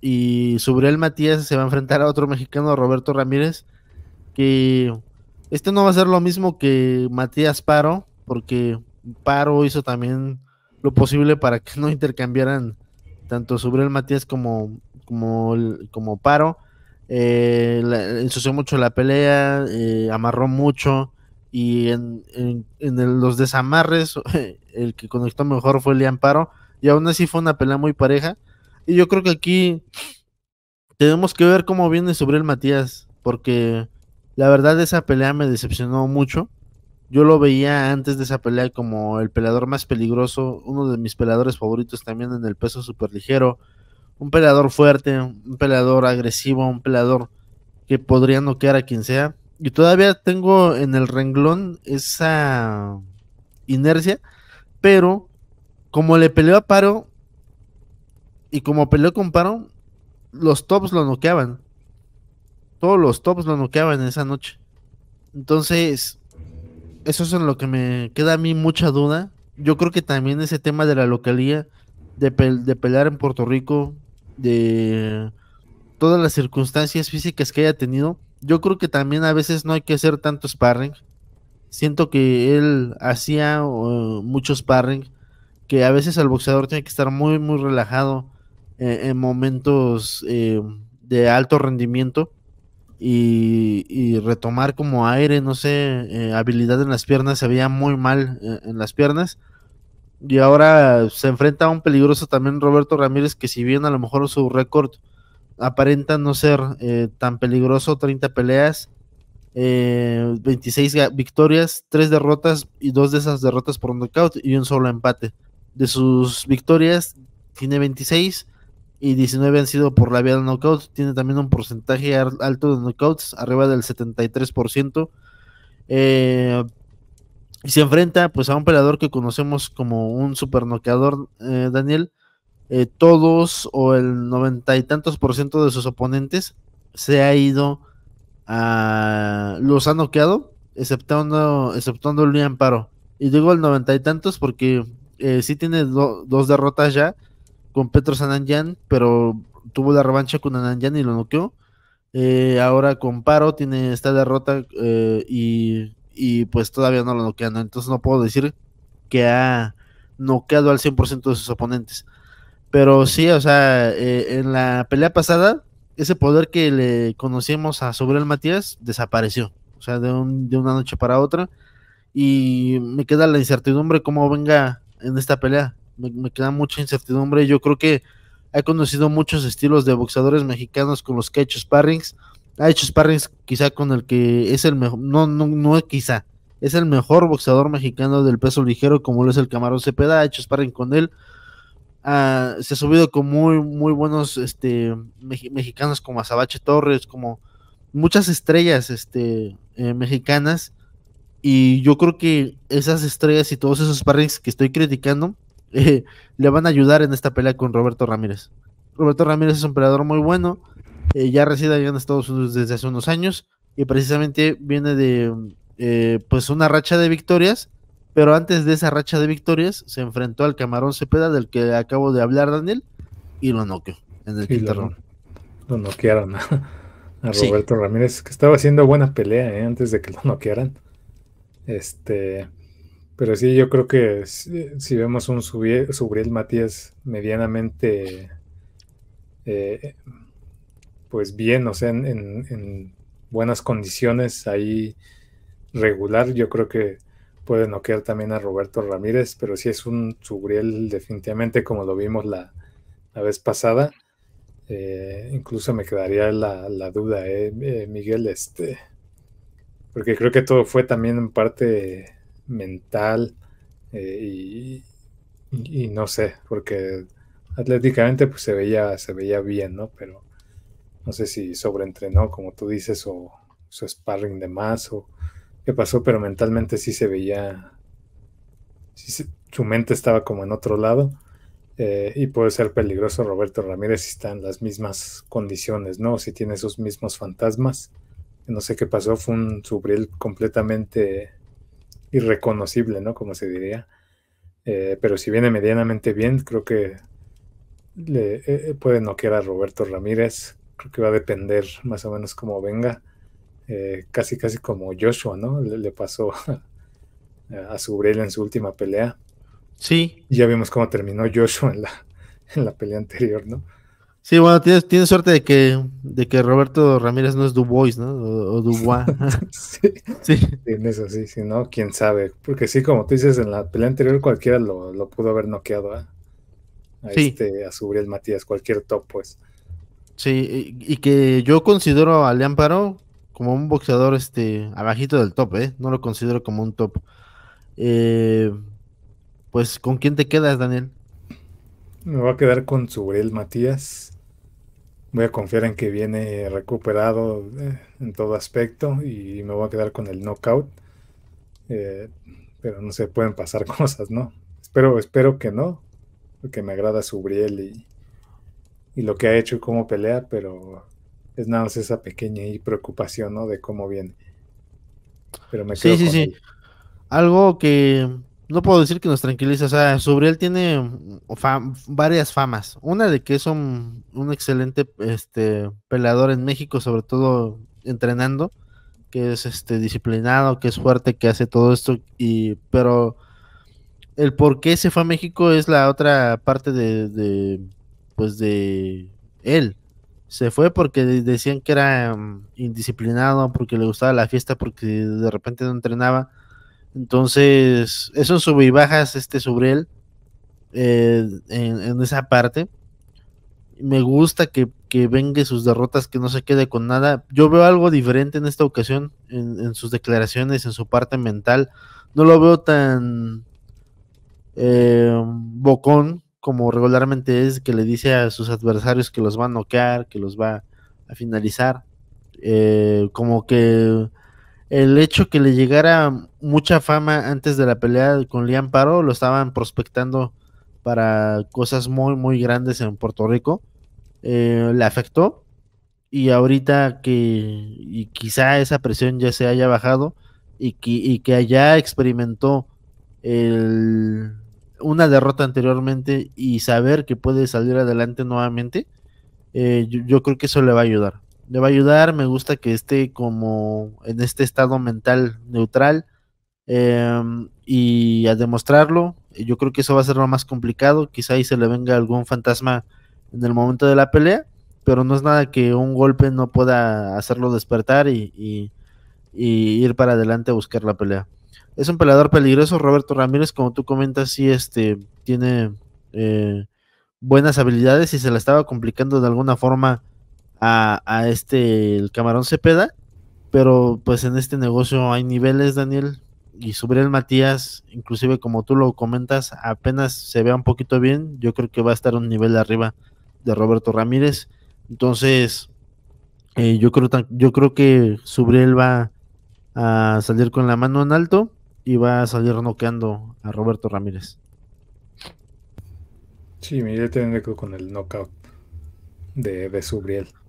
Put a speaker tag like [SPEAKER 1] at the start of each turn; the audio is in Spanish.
[SPEAKER 1] Y Subriel Matías se va a enfrentar a otro mexicano, Roberto Ramírez, que este no va a ser lo mismo que Matías Paro, porque Paro hizo también lo posible para que no intercambiaran tanto Subriel Matías como, como, como Paro. Eh, ensució mucho la pelea, eh, amarró mucho y en, los desamarres el que conectó mejor fue Liam Paro y aún así fue una pelea muy pareja y yo creo que aquí tenemos que ver cómo viene sobre el Matías, porque la verdad esa pelea me decepcionó mucho. Yo lo veía antes de esa pelea como el peleador más peligroso, uno de mis peleadores favoritos también en el peso ligero, Un peleador fuerte, un peleador agresivo, un peleador que podría noquear a quien sea. Y todavía tengo en el renglón esa inercia, pero como le peleó a Paro, y como peleó con Paro, los tops lo noqueaban. Todos los tops lo noqueaban esa noche. Entonces, eso es en lo que me queda a mí mucha duda. Yo creo que también ese tema de la localía, de, pelear en Puerto Rico, de todas las circunstancias físicas que haya tenido, yo creo que también a veces no hay que hacer tanto sparring. Siento que él hacía muchos eh, mucho sparring, que a veces el boxeador tiene que estar muy, muy relajado, eh, en momentos eh, de alto rendimiento y, retomar como aire, no sé, eh, habilidad en las piernas, se veía muy mal en las piernas. Y ahora se enfrenta a un peligroso también Roberto Ramírez, que si bien a lo mejor su récord aparenta no ser tan peligroso, 30 peleas, 26 victorias, 3 derrotas y 2 de esas derrotas por knockout y un solo empate. De sus victorias tiene 26, y 19 han sido por la vía de knockouts Tiene también un porcentaje alto de knockouts, arriba del 73%. Eh, y se enfrenta pues a un peleador que conocemos como un super noqueador, eh, Daniel. Eh, todos o el noventa y tantos por ciento de sus oponentes se ha ido a... los ha noqueado, exceptuando, exceptuando Luis Amparo. Y digo el noventa y tantos porque sí tiene dos derrotas ya con Petros Ananjan, pero tuvo la revancha con Ananjan y lo noqueó. Eh, ahora con Paro tiene esta derrota eh, y, pues todavía no lo noquean. Entonces no puedo decir que ha noqueado al 100% de sus oponentes. Pero sí, o sea, eh, en la pelea pasada, ese poder que le conocíamos a Sobrel Matías desapareció. O sea, de, de una noche para otra. Y me queda la incertidumbre cómo venga en esta pelea me, queda mucha incertidumbre. Yo creo que ha conocido muchos estilos de boxeadores mexicanos con los que ha hecho sparrings. Ha hecho sparrings quizá con el que es el mejor, no, no, no quizá, es el mejor boxeador mexicano del peso ligero como lo es el Camarón Cepeda, ha hecho sparring con él. Ah, se ha subido con muy, muy buenos este, mexicanos como Azabache Torres, como muchas estrellas este, eh, mexicanas. Y yo creo que esas estrellas y todos esos sparrings que estoy criticando, eh, le van a ayudar en esta pelea con Roberto Ramírez. Roberto Ramírez es un peleador muy bueno, eh, ya reside allá en Estados Unidos desde hace unos años y precisamente viene de eh, pues una racha de victorias, pero antes de esa racha de victorias se enfrentó al Camarón Cepeda del que acabo de hablar Daniel y lo noqueó en el quinto
[SPEAKER 2] Lo noquearon a, Roberto Ramírez que estaba haciendo buena pelea antes de que lo noquearan. Este, pero sí, yo creo que si, vemos un Subriel Matías medianamente, eh, pues bien, o sea, en, buenas condiciones, ahí regular, yo creo que puede noquear también a Roberto Ramírez, pero si es un Subriel definitivamente como lo vimos la, vez pasada. Eh, incluso me quedaría la, duda, eh, Miguel, este, porque creo que todo fue también en parte mental eh, y, no sé, porque atléticamente pues se veía, se veía bien, ¿no? Pero no sé si sobreentrenó, como tú dices, o su sparring de más, o qué pasó, pero mentalmente sí se veía, su mente estaba como en otro lado. Eh, y puede ser peligroso Roberto Ramírez si está en las mismas condiciones, ¿no? Si tiene esos mismos fantasmas. No sé qué pasó, fue un subril completamente irreconocible, ¿no? Como se diría. Eh, pero si viene medianamente bien, creo que le, eh, eh, puede noquear a Roberto Ramírez. Creo que va a depender más o menos cómo venga. casi, casi como Joshua, ¿no? Le, pasó a, su en su última pelea. Sí. ya vimos cómo terminó Joshua en la, en la pelea anterior, ¿no?
[SPEAKER 1] Sí, bueno, tienes, tienes suerte de que, de que Roberto Ramírez no es Dubois, ¿no? O, Dubois. sí. sí.
[SPEAKER 2] En eso sí, si no, quién sabe. Porque sí, como tú dices, en la pelea anterior cualquiera lo, pudo haber noqueado, ¿eh? A sí. este, a Subriel Matías, cualquier top, pues.
[SPEAKER 1] Sí, y, que yo considero a Leamparo como un boxeador, este, abajito del top, ¿eh? No lo considero como un top. Eh, pues, ¿con quién te quedas, Daniel?
[SPEAKER 2] Me voy a quedar con Subriel Matías. Voy a confiar en que viene recuperado eh, en todo aspecto y me voy a quedar con el knockout. Eh, pero no se pueden pasar cosas, ¿no? Espero, espero que no, porque me agrada Subriel y, lo que ha hecho y cómo pelea, pero es nada más esa pequeña preocupación, ¿no? De cómo viene. Pero me quedo sí, sí, sí.
[SPEAKER 1] Algo que no puedo decir que nos tranquiliza. O sea, él tiene mm, varias famas. Una de que es un, excelente este, peleador en México, sobre todo entrenando, que es este disciplinado, que es fuerte, que hace todo esto. Y, pero el por qué se fue a México es la otra parte de, pues de él. Se fue porque decían que era mm, indisciplinado, porque le gustaba la fiesta, porque de repente no entrenaba entonces, esos sube y bajas este, sobre él eh, en, esa parte. Me gusta que, que, vengue sus derrotas, que no se quede con nada. Yo veo algo diferente en esta ocasión, en, sus declaraciones, en su parte mental. No lo veo tan eh, bocón como regularmente es, que le dice a sus adversarios que los va a noquear, que los va a finalizar. Eh, como que el hecho que le llegara mucha fama antes de la pelea con Liam Paro, lo estaban prospectando para cosas muy, muy grandes en Puerto Rico, eh, le afectó. Y ahorita que y quizá esa presión ya se haya bajado y que, y que allá experimentó una derrota anteriormente y saber que puede salir adelante nuevamente, eh, yo creo que eso le va a ayudar le va a ayudar. Me gusta que esté como en este estado mental neutral em, y a demostrarlo. Yo creo que eso va a ser lo más complicado. Quizá ahí se le venga algún fantasma en el momento de la pelea, pero no es nada que un golpe no pueda hacerlo despertar y, ir para adelante a buscar la pelea. Es un peleador peligroso, Roberto Ramírez, como tú comentas, sí este, tiene eh, buenas habilidades y se la estaba complicando de alguna forma a, este, el camarón Cepeda, pero pues en este negocio hay niveles, Daniel, y Subriel Matías, inclusive como tú lo comentas, apenas se vea un poquito bien, yo creo que va a estar un nivel arriba de Roberto Ramírez. Entonces, eh, yo, creo, yo creo que Subriel va a salir con la mano en alto y va a salir noqueando a Roberto Ramírez.
[SPEAKER 2] Sí, me iré ver con el knockout de, de Subriel.